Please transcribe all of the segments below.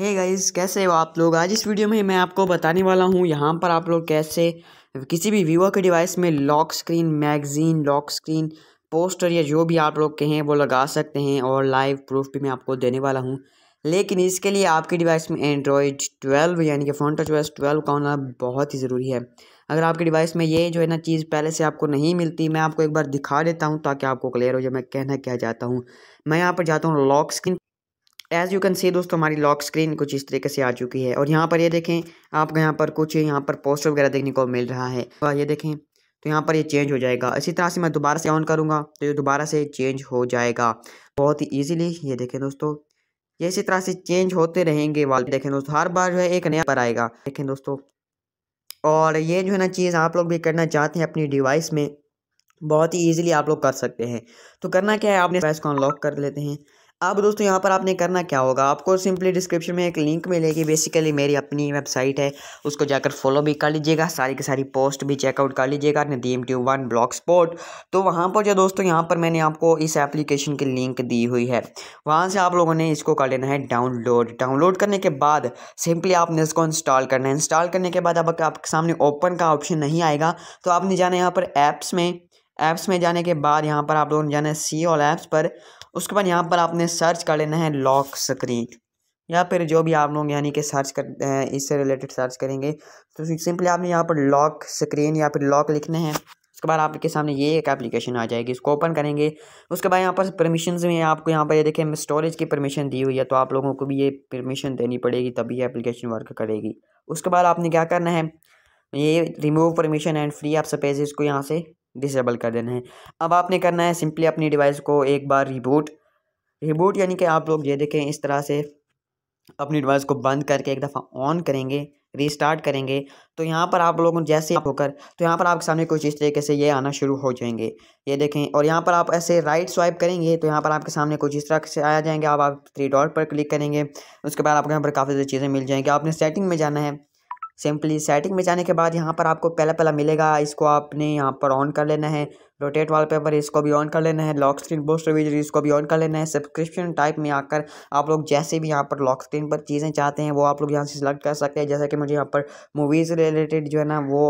हे hey guys कैसे हो आप लोग आज इस वीडियो में मैं आपको बताने वाला हूँ यहाँ पर आप लोग कैसे किसी भी वीवो के डिवाइस में lock screen magazine lock screen poster या जो भी आप लोग कहें वो लगा सकते हैं और लाइव प्रूफ भी मैं आपको देने वाला हूँ लेकिन इसके लिए आपके डिवाइस में एंड्रॉयड ट्वेल्व यानी कि फोन टच वाइस ट्वेल्व का होना बहुत ही ज़रूरी है अगर आपके डिवाइस में ये जो है ना चीज़ पहले से आपको नहीं मिलती मैं आपको एक बार दिखा देता हूँ ताकि आपको क्लियर हो जाए मैं कहना क्या चाहता हूँ मैं यहाँ पर जाता हूँ lock screen as you can see दोस्तों हमारी लॉक स्क्रीन कुछ इस तरीके से आ चुकी है और यहाँ पर ये देखें आपको यहाँ पर कुछ यहाँ पर पोस्टर वगैरह देखने को मिल रहा है तो ये देखें तो यहाँ पर ये चेंज हो जाएगा इसी तरह से मैं दोबारा से ऑन करूँगा तो ये दोबारा से चेंज हो जाएगा बहुत ही ईजिली ये देखें दोस्तों ये इसी तरह से चेंज होते रहेंगे वाल देखें दोस्तों हर बार जो है एक नया पर आएगा देखें दोस्तों और ये जो है ना चीज़ आप लोग भी करना चाहते हैं अपनी डिवाइस में बहुत ही ईजिली आप लोग कर सकते हैं तो करना क्या है आपने डिवाइस को अनलॉक कर लेते हैं अब दोस्तों यहाँ पर आपने करना क्या होगा आपको सिंपली डिस्क्रिप्शन में एक लिंक मिलेगी बेसिकली मेरी अपनी वेबसाइट है उसको जाकर फॉलो भी कर लीजिएगा सारी की सारी पोस्ट भी चेकआउट कर लीजिएगा Nadeem tube one block spot तो वहाँ पर जो दोस्तों यहाँ पर मैंने आपको इस एप्लीकेशन की लिंक दी हुई है वहाँ से आप लोगों ने इसको कर लेना है डाउनलोड डाउनलोड करने के बाद सिंपली आपने इसको इंस्टॉल करना है इंस्टॉल करने के बाद अब आपके सामने ओपन का ऑप्शन नहीं आएगा तो आपने जाना यहाँ पर ऐप्स में ऐप्स में जाने के बाद यहाँ पर आप लोगों ने जाना है सी ऑल ऐप्स पर उसके बाद यहाँ पर आपने सर्च कर लेना है लॉक स्क्रीन या फिर जो भी आप लोग यानी कि सर्च कर इससे रिलेटेड सर्च करेंगे तो सिंपली आपने यहाँ पर लॉक स्क्रीन या फिर लॉक लिखना है उसके बाद आपके सामने ये एक एप्लीकेशन आ जाएगी इसको ओपन करेंगे उसके बाद यहाँ पर परमिशन में आपको यहाँ पर ये देखें स्टोरेज की परमिशन दी हुई है तो आप लोगों को भी ये परमिशन देनी पड़ेगी तभी ये एप्लीकेशन वर्क करेगी उसके बाद आपने क्या करना है ये रिमूव परमिशन एंड फ्री आप सपेज इसको यहाँ से डिसेबल कर देना है अब आपने करना है सिंपली अपनी डिवाइस को एक बार रिबूट रिबूट यानी कि आप लोग ये देखें इस तरह से अपनी डिवाइस को बंद करके एक दफ़ा ऑन करेंगे रीस्टार्ट करेंगे तो यहाँ पर आप लोगों जैसे आप होकर तो यहाँ पर आपके सामने कुछ इस तरीके से ये आना शुरू हो जाएंगे ये देखें और यहाँ पर आप ऐसे राइट स्वाइप करेंगे तो यहाँ पर आपके सामने कुछ इस तरह से आ जाएंगे आप, आप थ्री डॉट पर क्लिक करेंगे उसके बाद आपको यहाँ पर काफ़ी सारी चीज़ें मिल जाएंगी आपने सेटिंग में जाना है सिंपली सेटिंग में जाने के बाद यहाँ पर आपको पहला पहला मिलेगा इसको आपने यहाँ पर ऑन कर लेना है रोटेट वाल पेपर इसको भी ऑन कर लेना है लॉक स्क्रीन बूस्ट रिवीजर इसको भी ऑन कर लेना है सब्सक्रिप्शन टाइप में आकर आप लोग जैसे भी यहाँ पर लॉक स्क्रीन पर चीज़ें चाहते हैं वो आप लोग यहाँ से सिलेक्ट कर सकते हैं जैसे कि मुझे यहाँ पर मूवीज़ रिलेटेड जो है ना वो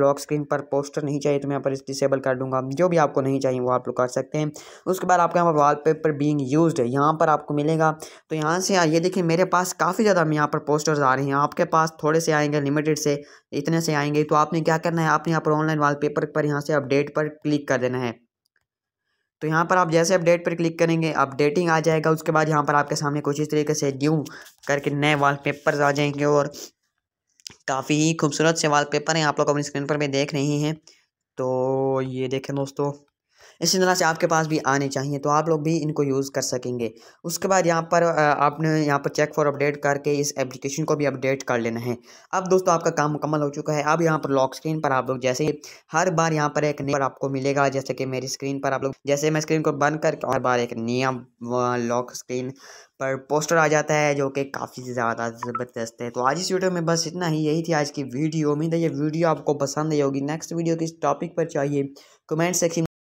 लॉक स्क्रीन पर पोस्टर नहीं चाहिए तो मैं यहाँ पर डिसेबल कर दूँगा जो भी आपको नहीं चाहिए वो आप लोग कर सकते हैं उसके बाद आपका यहाँ पर वाल पेपर बींग यूज यहाँ पर आपको मिलेगा तो यहाँ से ये देखिए मेरे पास काफ़ी ज़्यादा यहाँ पर पोस्टर्स आ रहे हैं आपके पास थोड़े से आएंगे लिमिटेड से इतने से आएंगे तो आपने क्या करना है आपने यहाँ पर ऑनलाइन वाल पर यहाँ से अपडेट पर क्लिक कर देना है तो यहाँ पर आप जैसे अपडेट पर क्लिक करेंगे अपडेटिंग आ जाएगा उसके बाद यहाँ पर आपके सामने कुछ इस तरीके से न्यू करके नए वॉलपेपर्स आ जाएंगे और काफ़ी ही खूबसूरत से वॉलपेपर हैं आप लोग अपनी स्क्रीन पर भी देख रही हैं तो ये देखें दोस्तों इसी तरह से आपके पास भी आने चाहिए तो आप लोग भी इनको यूज़ कर सकेंगे उसके बाद यहाँ पर आपने यहाँ पर चेक फॉर अपडेट करके इस एप्लीकेशन को भी अपडेट कर लेना है अब दोस्तों आपका काम मुकम्मल हो चुका है अब यहाँ पर लॉक स्क्रीन पर आप लोग जैसे हर बार यहाँ पर एक नंबर आपको मिलेगा जैसे कि मेरी स्क्रीन पर आप लोग जैसे मैं स्क्रीन को बंद करके हर बार एक नया लॉक स्क्रीन पर पोस्टर आ जाता है जो कि काफ़ी ज़्यादा ज़बरदस्त है तो आज इस वीडियो में बस इतना ही यही थी आज की वीडियो उम्मीद है ये वीडियो आपको पसंद आई होगी नेक्स्ट वीडियो किस टॉपिक पर चाहिए कमेंट सेक्शन